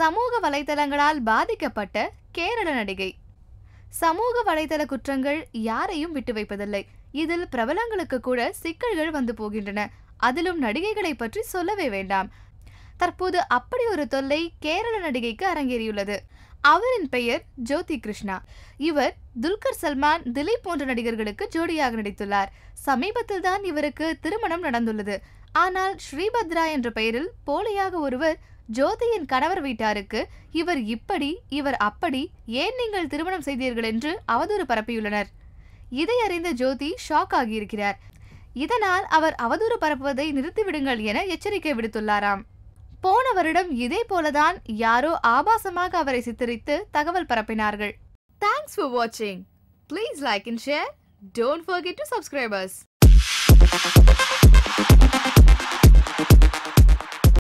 சமூக வலைதளங்களால் பாதிக்கப்பட்ட கேரள நடிகை சமூக வலைதள குற்றங்கள் யாரையும் விட்டு வைப்பதில்லை இதில் பிரபலங்களுக்கு கூட சிக்கல்கள் வந்து போகின்றன அதிலும் நடிகைகளை பற்றி சொல்லவே வேண்டாம் தற்போது அப்படி ஒரு தொல்லை கேரள நடிகைக்கு அரங்கேறியுள்ளது அவரின் பெயர் ஜோதி கிருஷ்ணா இவர் துல்கர் சல்மான் திலீப் போன்ற நடிகர்களுக்கு ஜோடியாக நடித்துள்ளார் சமீபத்தில் தான் இவருக்கு திருமணம் நடந்துள்ளது ஆனால் ஸ்ரீபத்ரா என்ற பெயரில் போலியாக ஒருவர் ஜோதியின் கணவர் வீட்டாருக்கு இவர் இப்படி இவர் அப்படி ஏன் நீங்கள் திருமணம் செய்தீர்கள் என்று அவதூறு பரப்பியுள்ளனர் இதை அறிந்த ஜோதி ஷாக் ஆகியிருக்கிறார் இதனால் அவர் அவதூறு பரப்புவதை நிறுத்திவிடுங்கள் என எச்சரிக்கை விடுத்துள்ளாராம் போன வருடம் இதே போலதான் யாரோ ஆபாசமாக அவரை சித்தரித்து தகவல் பரப்பினார்கள் தேங்க்ஸ் ஃபார் வாட்சிங் please like and share don't forget to subscribers